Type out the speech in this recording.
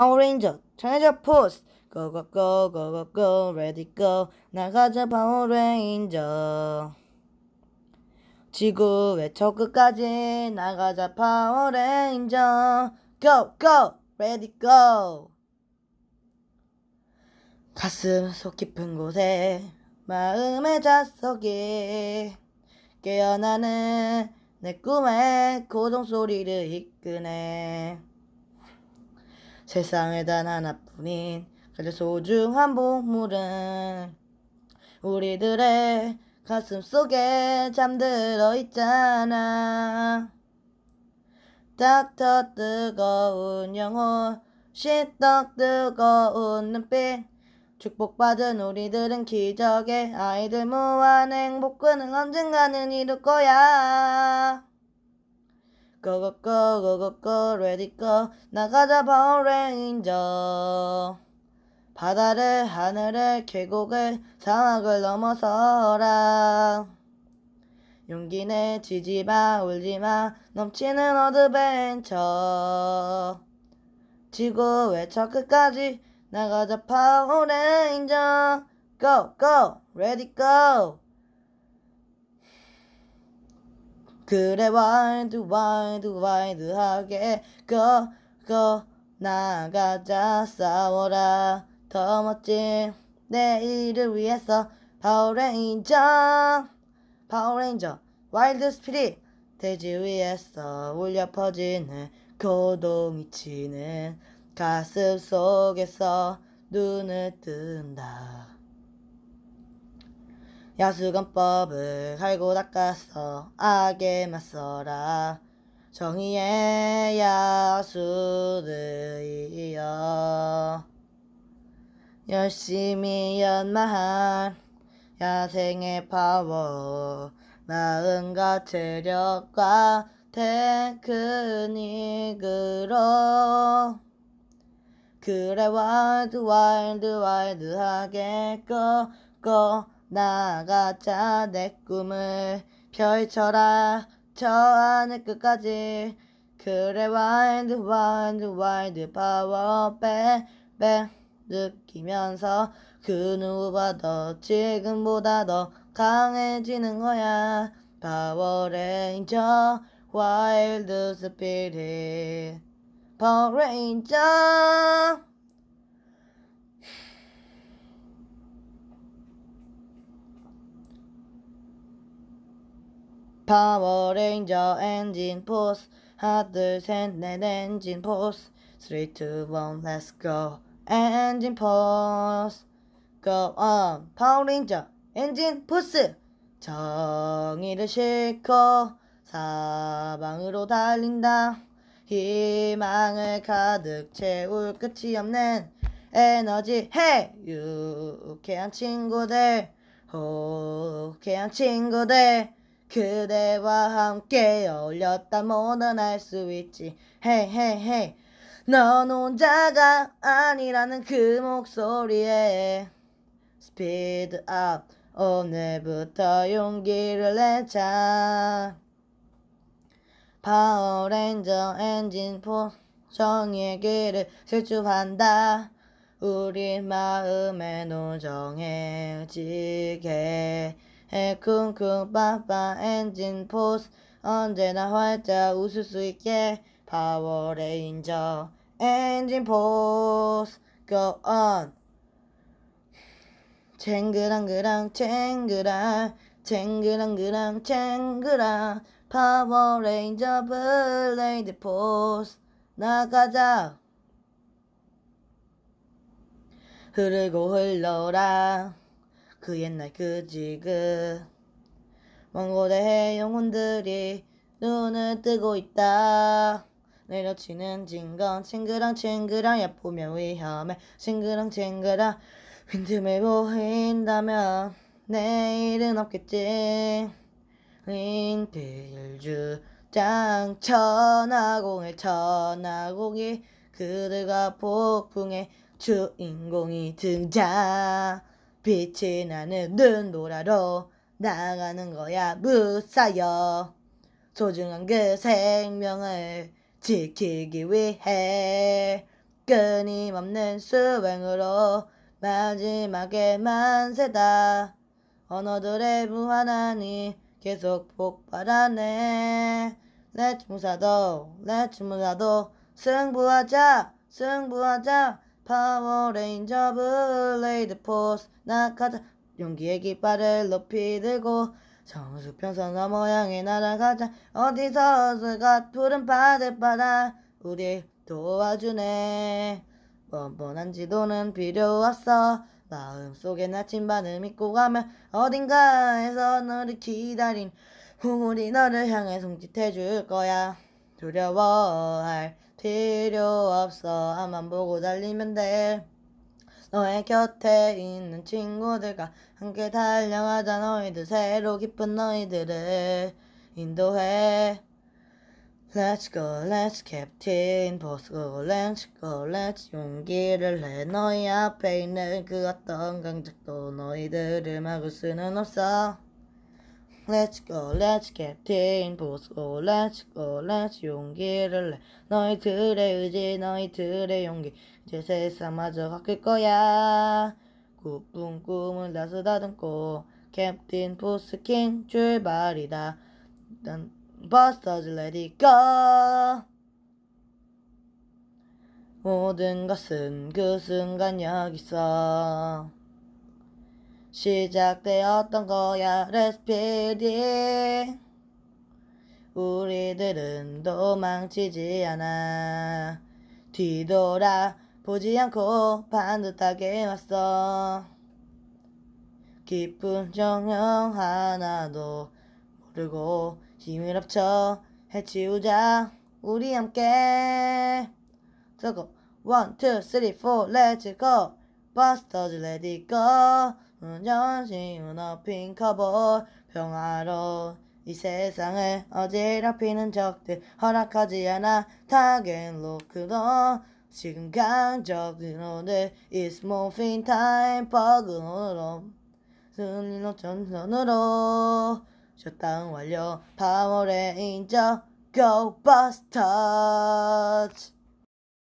파워레인저 정해져 포스 고고고 고고고 레디 고 나가자 파워레인저 지구 외쳐 끝까지 나가자 파워레인저 고고 레디 고 가슴 속 깊은 곳에 마음의 자석이 깨어나는 내꿈에 고동 소리를 이끄네 세상에 단 하나뿐인 그래 소중한 보물은 우리들의 가슴 속에 잠들어 있잖아 닥터 뜨거운 영혼 시떡 뜨거운 눈빛 축복받은 우리들은 기적의 아이들 무한 행복은 언젠가는 이룰 거야 go go go go go go ready go 나가자 파워레인저 바다를 하늘에 계곡을 사막을 넘어서라 용기 내 지지마 울지마 넘치는 어드벤처 지구 외쳐 끝까지 나가자 파워레인저 go go ready go 그래 와이드 와이드 와이드하게 거, 거 나가자 싸워라 더 멋진 내일을 위해서 파워레인저 파워레인저 와일드 스피릿 대지 위에서 울려 퍼지는 고동이 치는 가슴 속에서 눈을 뜬다 야수건법을 살고 닦았어 악에 맞서라 정의의 야수들 이어 열심히 연마한 야생의 파워 마음과 체력과 테크닉으로 그래 와일드 와일드 와일드하게 꺼꺼 나가자 내 꿈을 펼쳐라 저 하늘 끝까지 그래 와인드 와인드 와인드 파워 뱅뱅 느끼면서 그 누구보다 지금보다 더 강해지는 거야 파워레인저 와일드 스피릿 파워레인저 파워레인저 엔진 포스 하드 둘셋넷 엔진 포스 3, 2, 1 let's go 엔진 포스 go on 파워레인저 엔진 포스 정의를 싣고 사방으로 달린다 희망을 가득 채울 끝이 없는 에너지 헤 hey! 유쾌한 친구들 호쾌한 친구들 그대와 함께 어울렸다 뭐든 알수 있지 헤이 헤이 헤이 넌 혼자가 아니라는 그 목소리에 스피드 업 오늘부터 용기를 내자 파워레인저 엔진 포정의 길을 실주한다 우리 마음에 노정해지게 에 쿵쿵 빠빠 엔진 포스 언제나 활짝 웃을 수 있게 파워레인저 엔진 포스 go on 챙그랑그랑 챙그라 챙그랑그랑 챙그라 파워레인저 블레이드 포스 나가자 흐르고 흘러라 그 옛날 그 지금 먼 고대 영혼들이 눈을 뜨고 있다 내려치는 진건 징그랑 징그랑 예쁘면 위험해 징그랑 징그랑 빈틈에 보인다면 내일은 없겠지 인필주 장천하공의 천하공이 그들과 폭풍의 주인공이 등장 빛이 나는 눈보라로 나가는 거야 무사여 소중한 그 생명을 지키기 위해 끊임없는 수행으로 마지막에 만세다 언어들의 무한하니 계속 폭발하네 내 주무사도 내 주무사도 승부하자 승부하자 파워레인저 블레이드 포스 나가자 용기의 깃발을 높이 들고 정수평선 너 모양의 날아가자 어디서 어서가 푸른 바들바다 우리 도와주네 뻔뻔한 지도는 필요 없어 마음속에 나침반을 믿고 가면 어딘가에서 너를 기다린 우리 너를 향해 송짓해줄 거야 두려워할 필요 없어 앞만 보고 달리면 돼 너의 곁에 있는 친구들과 함께 달려가자 너희들 새로 기쁜 너희들을 인도해 Let's go, let's 캡틴 보스고 let's go, let's 용기를 내 너희 앞에 있는 그 어떤 강적도 너희들을 막을 수는 없어 Let's go, let's 캡틴 포스고 oh, Let's go, let's 용기를 내 너희들의 의지, 너희들의 용기 이제 세상마저 바뀔 거야 구쁜 꿈을 다 쓰다듬고 캡틴 부스킹 출발이다 난 버스터즈 레디 고 모든 것은 그 순간 여기 있어 시작되었던 거야 레스피디 우리들은 도망치지 않아 뒤돌아 보지 않고 반듯하게 왔어 깊은 정형 하나도 모르고 힘을 합쳐 해치우자 우리 함께 저거 1, 2, 3, 4 let's 버스 터질 let 전신 높인 커버 평화로 이 세상을 어지럽히는 적들 허락하지 않아 타겟 로크도 지금 강적인 오늘 It's m o r 버그로 승리로 전선으로 셧다운 완료 파워레인저 Go b u s